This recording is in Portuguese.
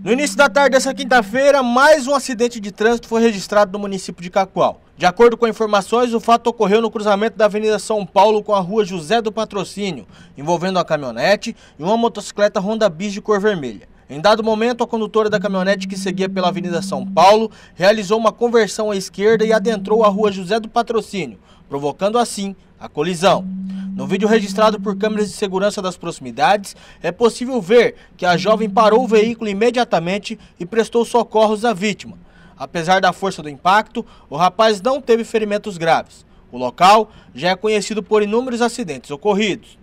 No início da tarde dessa quinta-feira, mais um acidente de trânsito foi registrado no município de Cacoal. De acordo com informações, o fato ocorreu no cruzamento da Avenida São Paulo com a Rua José do Patrocínio, envolvendo a caminhonete e uma motocicleta Honda Bis de cor vermelha. Em dado momento, a condutora da caminhonete que seguia pela Avenida São Paulo realizou uma conversão à esquerda e adentrou a Rua José do Patrocínio, provocando assim a colisão. No vídeo registrado por câmeras de segurança das proximidades, é possível ver que a jovem parou o veículo imediatamente e prestou socorros à vítima. Apesar da força do impacto, o rapaz não teve ferimentos graves. O local já é conhecido por inúmeros acidentes ocorridos.